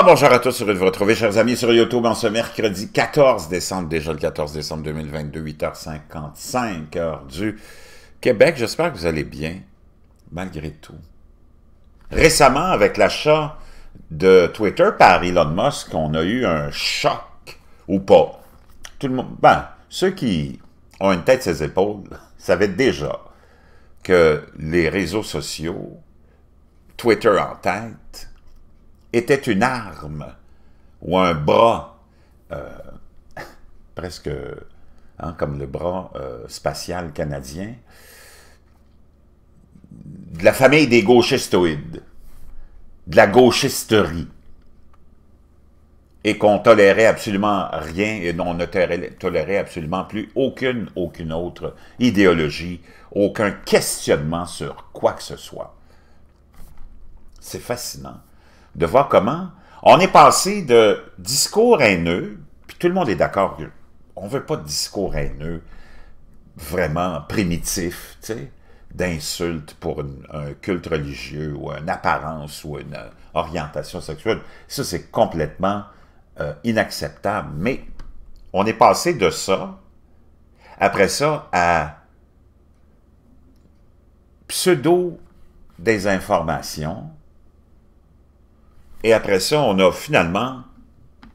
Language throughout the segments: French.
Ah, bonjour à tous, heureux de vous retrouver, chers amis, sur YouTube en ce mercredi 14 décembre, déjà le 14 décembre 2022, 8h55, heure du Québec. J'espère que vous allez bien, malgré tout. Récemment, avec l'achat de Twitter par Elon Musk, on a eu un choc, ou pas. Tout le monde, ben, ceux qui ont une tête ses épaules savaient déjà que les réseaux sociaux, Twitter en tête, était une arme ou un bras, euh, presque hein, comme le bras euh, spatial canadien, de la famille des gauchistoïdes, de la gauchisterie, et qu'on tolérait absolument rien, et on ne tolérait absolument plus aucune, aucune autre idéologie, aucun questionnement sur quoi que ce soit. C'est fascinant de voir comment on est passé de discours haineux, puis tout le monde est d'accord que on veut pas de discours haineux vraiment primitif, tu sais, d'insultes pour un culte religieux ou une apparence ou une orientation sexuelle. Ça, c'est complètement euh, inacceptable. Mais on est passé de ça, après ça, à pseudo-désinformation, et après ça, on a finalement,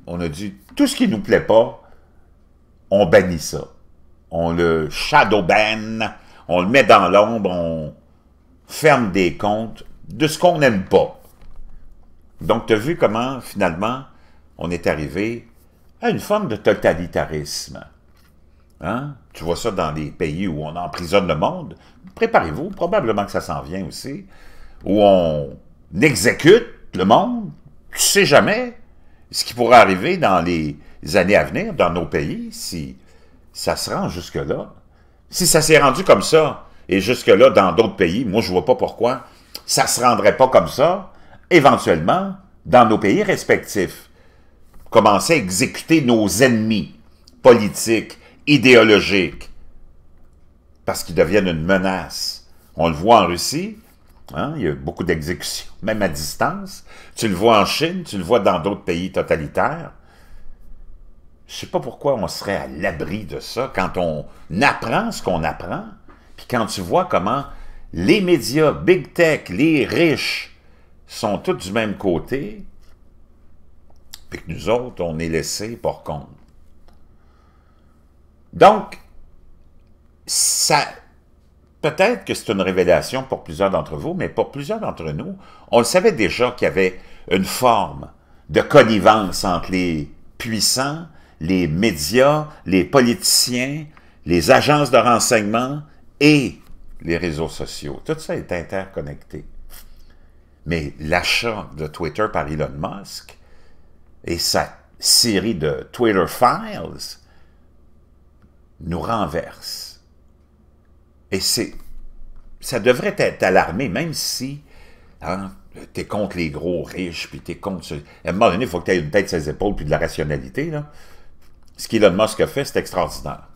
on a dit, tout ce qui nous plaît pas, on bannit ça. On le shadow ban, on le met dans l'ombre, on ferme des comptes de ce qu'on n'aime pas. Donc, tu as vu comment, finalement, on est arrivé à une forme de totalitarisme. Hein? Tu vois ça dans les pays où on emprisonne le monde. Préparez-vous, probablement que ça s'en vient aussi. Où on exécute le monde tu sais jamais ce qui pourrait arriver dans les années à venir dans nos pays si ça se rend jusque-là. Si ça s'est rendu comme ça et jusque-là dans d'autres pays, moi je ne vois pas pourquoi ça se rendrait pas comme ça éventuellement dans nos pays respectifs. Commencer à exécuter nos ennemis politiques, idéologiques, parce qu'ils deviennent une menace. On le voit en Russie, Hein? Il y a beaucoup d'exécutions, même à distance. Tu le vois en Chine, tu le vois dans d'autres pays totalitaires. Je sais pas pourquoi on serait à l'abri de ça quand on apprend ce qu'on apprend, puis quand tu vois comment les médias, big tech, les riches sont tous du même côté, puis que nous autres, on est laissés pour compte. Donc, ça, peut-être que c'est une révélation pour plusieurs d'entre vous, mais pour plusieurs d'entre nous, on le savait déjà qu'il y avait une forme de connivence entre les puissants, les médias, les politiciens, les agences de renseignement et les réseaux sociaux. Tout ça est interconnecté. Mais l'achat de Twitter par Elon Musk et sa série de Twitter Files nous renverse. Et c'est, ça devrait être alarmé, même si tu hein, t'es contre les gros riches, puis t'es contre... Ce... À un moment donné, il faut que t'aies une tête sur les épaules, puis de la rationalité. Là. Ce qu'Elon Musk a fait, c'est extraordinaire.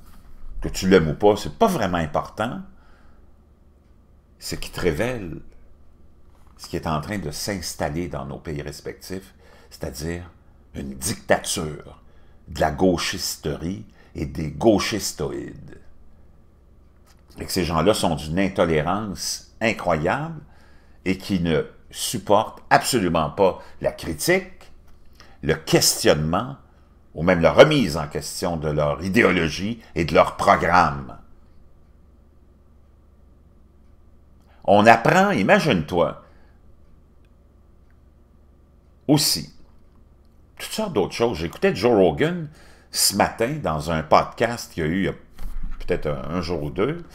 Que tu l'aimes ou pas, c'est pas vraiment important. Ce qui te révèle ce qui est en train de s'installer dans nos pays respectifs, c'est-à-dire une dictature de la gauchisterie et des gauchistoïdes et que ces gens-là sont d'une intolérance incroyable et qui ne supportent absolument pas la critique, le questionnement ou même la remise en question de leur idéologie et de leur programme. On apprend, imagine-toi, aussi, toutes sortes d'autres choses. J'écoutais Joe Rogan ce matin dans un podcast qu'il y a eu il peut-être un jour ou deux,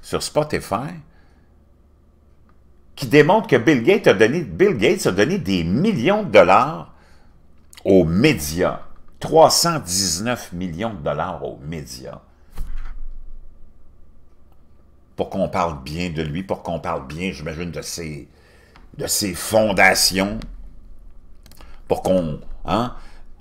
sur Spotify, qui démontre que Bill Gates a donné, Bill Gates a donné des millions de dollars aux médias. 319 millions de dollars aux médias. Pour qu'on parle bien de lui, pour qu'on parle bien, j'imagine, de ses, de ses fondations, pour qu'on... Hein,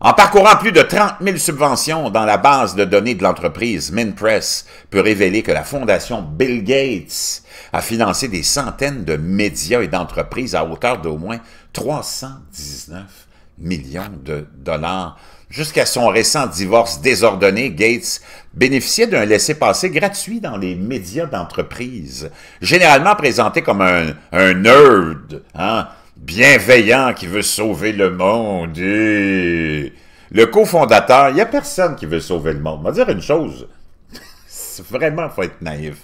en parcourant plus de 30 000 subventions dans la base de données de l'entreprise, MinPress peut révéler que la fondation Bill Gates a financé des centaines de médias et d'entreprises à hauteur d'au moins 319 millions de dollars. Jusqu'à son récent divorce désordonné, Gates bénéficiait d'un laissez-passer gratuit dans les médias d'entreprise, généralement présenté comme un, un nerd, hein, bienveillant qui veut sauver le monde. le cofondateur, il n'y a personne qui veut sauver le monde. Je dire une chose, vraiment, faut être naïf.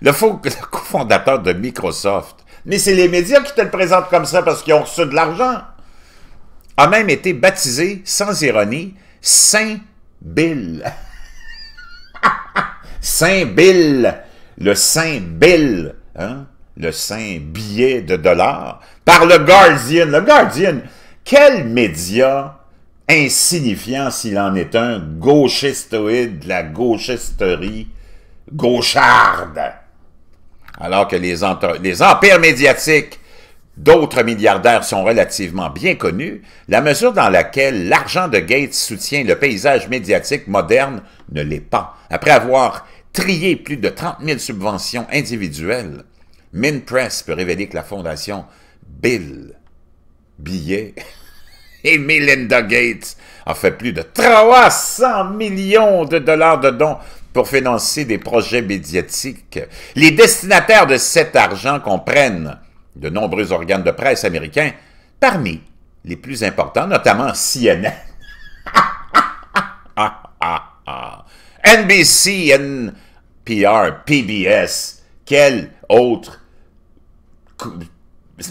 Le, le cofondateur de Microsoft, mais c'est les médias qui te le présentent comme ça parce qu'ils ont reçu de l'argent, a même été baptisé, sans ironie, Saint Bill. Saint Bill, le Saint Bill, hein? le saint billet de dollars, par le Guardian. Le Guardian, quel média insignifiant s'il en est un, gauchistoïde, la gauchisterie, gaucharde. Alors que les, les empires médiatiques d'autres milliardaires sont relativement bien connus, la mesure dans laquelle l'argent de Gates soutient le paysage médiatique moderne ne l'est pas. Après avoir trié plus de 30 000 subventions individuelles, Mint Press peut révéler que la fondation Bill Billet et Melinda Gates a fait plus de 300 millions de dollars de dons pour financer des projets médiatiques. Les destinataires de cet argent comprennent de nombreux organes de presse américains, parmi les plus importants, notamment CNN, NBC, NPR, PBS. Quelle autre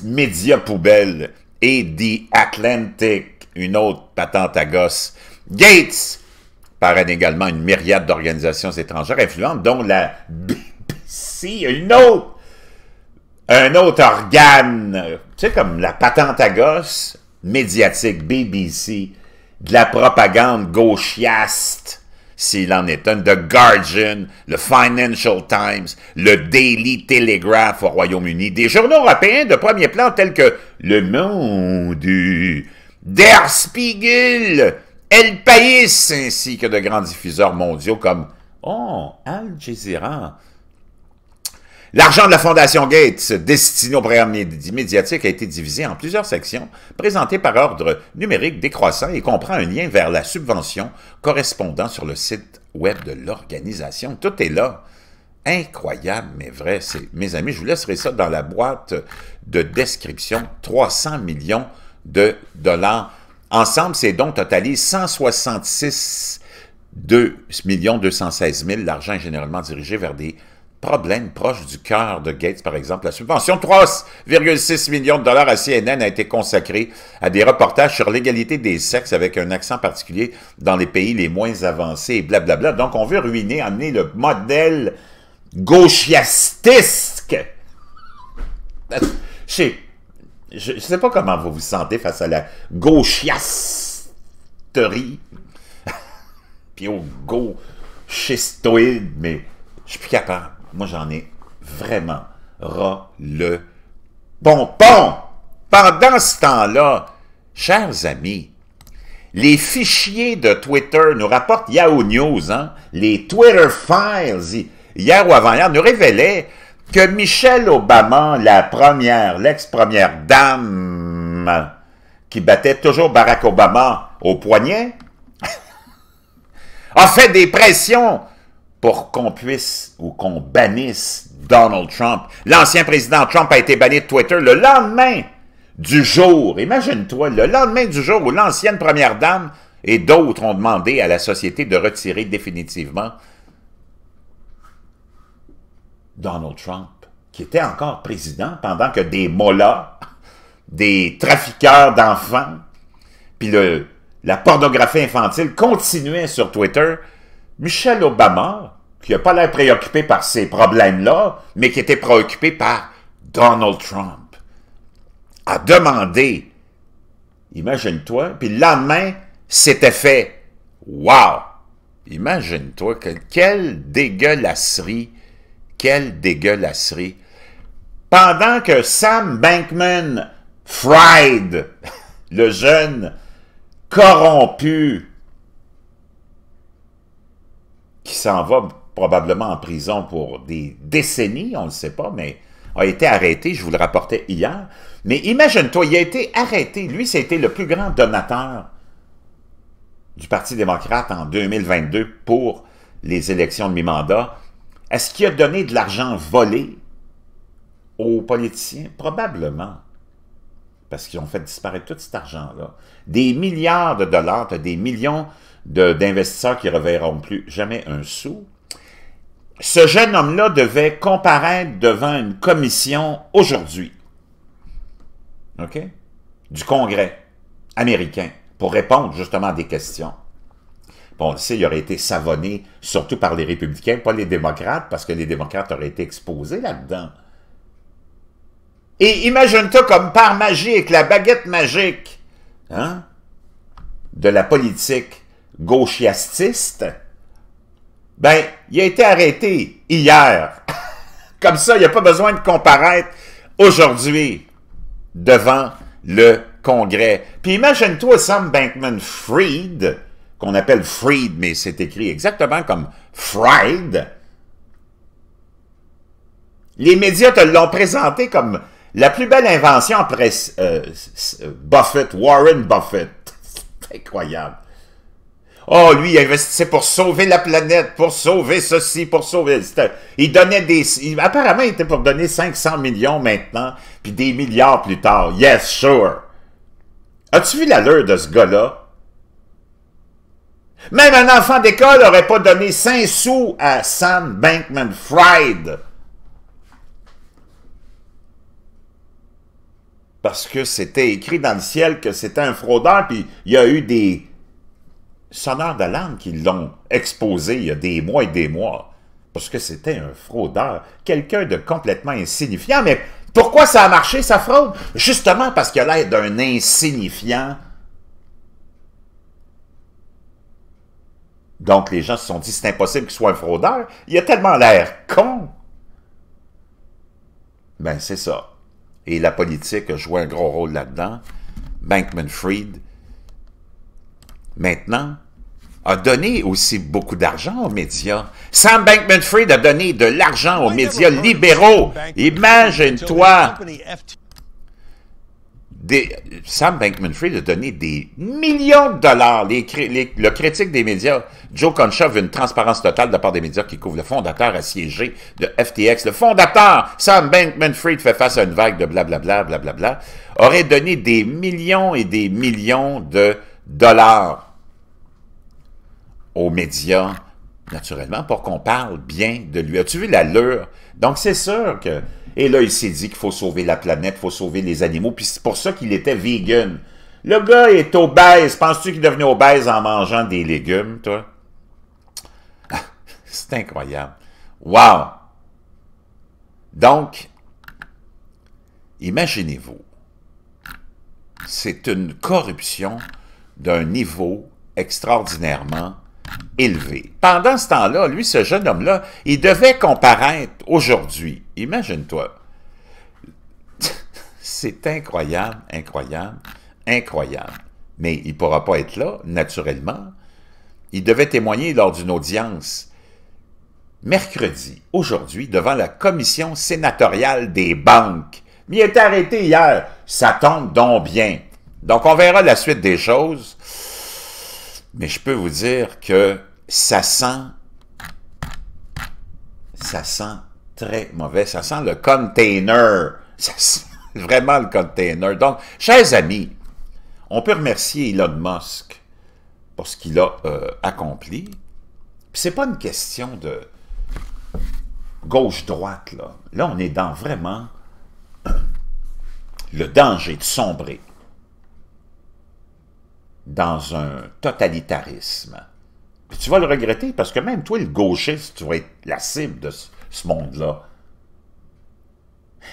média poubelle et The Atlantic, une autre patente à gosse. Gates paraît également une myriade d'organisations étrangères influentes, dont la BBC, un autre organe, tu sais, comme la patente à gosse médiatique, BBC, de la propagande gauchiaste, s'il en est un, The Guardian, le Financial Times, le Daily Telegraph au Royaume-Uni, des journaux européens de premier plan tels que Le Monde, Der Spiegel, El País, ainsi que de grands diffuseurs mondiaux comme Oh, Al Jazeera, L'argent de la Fondation Gates destiné au programme médiatique a été divisé en plusieurs sections, présentées par ordre numérique décroissant et comprend un lien vers la subvention correspondant sur le site web de l'organisation. Tout est là. Incroyable, mais vrai. Mes amis, je vous laisserai ça dans la boîte de description. 300 millions de dollars. Ensemble, ces dons totalisent 166 2 216 000. L'argent est généralement dirigé vers des problème proche du cœur de Gates, par exemple. La subvention 3,6 millions de dollars à CNN a été consacrée à des reportages sur l'égalité des sexes avec un accent particulier dans les pays les moins avancés et blablabla. Donc, on veut ruiner, amener le modèle gauchiastisque. Ben, je ne sais pas comment vous vous sentez face à la gauchiasterie, puis au gauchistoïde, mais je suis plus capable. Moi, j'en ai vraiment ras le pompon. Pendant ce temps-là, chers amis, les fichiers de Twitter nous rapportent Yahoo News, hein? les Twitter Files, hier ou avant-hier, nous révélaient que Michelle Obama, la première, l'ex-première dame, qui battait toujours Barack Obama au poignet, a fait des pressions pour qu'on puisse ou qu'on bannisse Donald Trump. L'ancien président Trump a été banni de Twitter le lendemain du jour. Imagine-toi, le lendemain du jour où l'ancienne première dame et d'autres ont demandé à la société de retirer définitivement Donald Trump, qui était encore président pendant que des mollas, des trafiqueurs d'enfants, puis la pornographie infantile continuait sur Twitter Michel Obama, qui n'a pas l'air préoccupé par ces problèmes-là, mais qui était préoccupé par Donald Trump, a demandé, imagine-toi, puis la main c'était fait. Wow! Imagine-toi, que, quelle dégueulasserie, quelle dégueulasserie. Pendant que Sam Bankman Fried, le jeune corrompu, qui s'en va probablement en prison pour des décennies, on ne le sait pas, mais a été arrêté, je vous le rapportais hier. Mais imagine-toi, il a été arrêté. Lui, c'était le plus grand donateur du Parti démocrate en 2022 pour les élections de mi-mandat. Est-ce qu'il a donné de l'argent volé aux politiciens? Probablement parce qu'ils ont fait disparaître tout cet argent-là. Des milliards de dollars, des millions d'investisseurs qui ne reverront plus jamais un sou. Ce jeune homme-là devait comparaître devant une commission aujourd'hui, OK, du Congrès américain, pour répondre justement à des questions. Bon, on le sait, il aurait été savonné, surtout par les républicains, pas les démocrates, parce que les démocrates auraient été exposés là-dedans. Et imagine-toi comme par magie, avec la baguette magique hein, de la politique gauchiastiste, ben, il a été arrêté hier. comme ça, il n'y a pas besoin de comparaître aujourd'hui devant le Congrès. Puis imagine-toi Sam bankman Freed, qu'on appelle Freed, mais c'est écrit exactement comme Fried. Les médias te l'ont présenté comme la plus belle invention après euh, euh, Buffett, Warren Buffett. Incroyable. Oh, lui, il investissait pour sauver la planète, pour sauver ceci, pour sauver... Il donnait des... apparemment, il était pour donner 500 millions maintenant, puis des milliards plus tard. Yes, sure. As-tu vu l'allure de ce gars-là? Même un enfant d'école n'aurait pas donné 5 sous à Sam Bankman-Fried. parce que c'était écrit dans le ciel que c'était un fraudeur, puis il y a eu des sonneurs d'alarme qui l'ont exposé il y a des mois et des mois, parce que c'était un fraudeur, quelqu'un de complètement insignifiant. Mais pourquoi ça a marché, sa fraude? Justement parce qu'il a l'air d'un insignifiant. Donc les gens se sont dit, c'est impossible qu'il soit un fraudeur, il a tellement l'air con. Ben c'est ça et la politique a joué un gros rôle là-dedans, Bankman-Fried, maintenant, a donné aussi beaucoup d'argent aux médias. Sam Bankman-Fried a donné de l'argent aux médias libéraux. Imagine-toi Sam Bankman-Fried a donné des millions de dollars. Les, le critique des médias, Joe Concha, veut une transparence totale de part des médias qui couvrent le fondateur assiégé de FTX. Le fondateur, Sam Bankman-Fried, fait face à une vague de blablabla, blablabla, aurait donné des millions et des millions de dollars aux médias, naturellement, pour qu'on parle bien de lui. As-tu vu l'allure? Donc, c'est sûr que et là, il s'est dit qu'il faut sauver la planète, il faut sauver les animaux. Puis c'est pour ça qu'il était vegan. Le gars est obèse. Penses-tu qu'il est devenu obèse en mangeant des légumes, toi? c'est incroyable. Wow! Donc, imaginez-vous, c'est une corruption d'un niveau extraordinairement élevé. Pendant ce temps-là, lui, ce jeune homme-là, il devait comparaître aujourd'hui. Imagine-toi. C'est incroyable, incroyable, incroyable. Mais il ne pourra pas être là, naturellement. Il devait témoigner lors d'une audience mercredi, aujourd'hui, devant la commission sénatoriale des banques. Mais il est arrêté hier. Ça tombe donc bien. Donc, on verra la suite des choses mais je peux vous dire que ça sent, ça sent très mauvais, ça sent le container, ça sent vraiment le container. Donc, chers amis, on peut remercier Elon Musk pour ce qu'il a euh, accompli. accompli. C'est pas une question de gauche-droite, là. Là, on est dans vraiment le danger de sombrer dans un totalitarisme. tu vas le regretter parce que même toi, le gauchiste, tu vas être la cible de ce monde-là.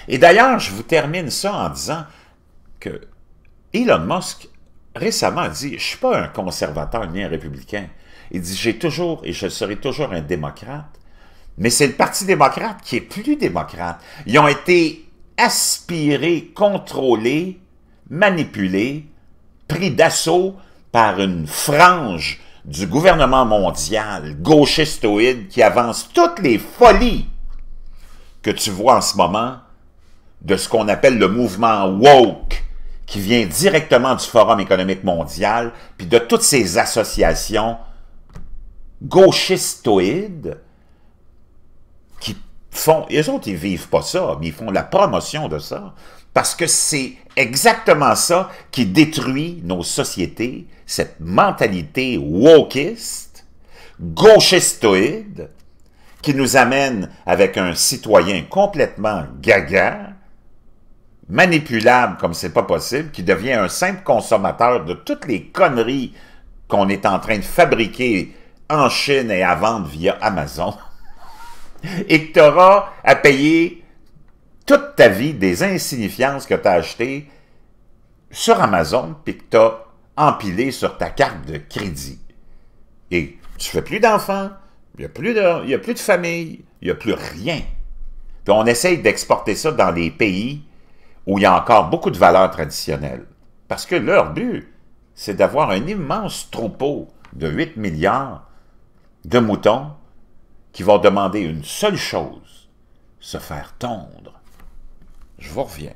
Et d'ailleurs, je vous termine ça en disant que Elon Musk récemment a dit « Je ne suis pas un conservateur ni un républicain. » Il dit « J'ai toujours et je serai toujours un démocrate. » Mais c'est le Parti démocrate qui est plus démocrate. Ils ont été aspirés, contrôlés, manipulés pris d'assaut par une frange du gouvernement mondial, gauchistoïde, qui avance toutes les folies que tu vois en ce moment de ce qu'on appelle le mouvement woke, qui vient directement du Forum économique mondial, puis de toutes ces associations gauchistoïdes qui font... Eux autres, ils vivent pas ça, mais ils font la promotion de ça. Parce que c'est exactement ça qui détruit nos sociétés, cette mentalité wokiste, gauchistoïde, qui nous amène avec un citoyen complètement gaga, manipulable comme c'est pas possible, qui devient un simple consommateur de toutes les conneries qu'on est en train de fabriquer en Chine et à vendre via Amazon, et que tu à payer toute ta vie des insignifiances que tu as achetées sur Amazon puis que tu as empilées sur ta carte de crédit. Et tu fais plus d'enfants, il n'y a, plus de, a plus de famille, il n'y a plus rien. Puis on essaye d'exporter ça dans les pays où il y a encore beaucoup de valeurs traditionnelles. Parce que leur but, c'est d'avoir un immense troupeau de 8 milliards de moutons qui vont demander une seule chose, se faire tondre. Je vous reviens.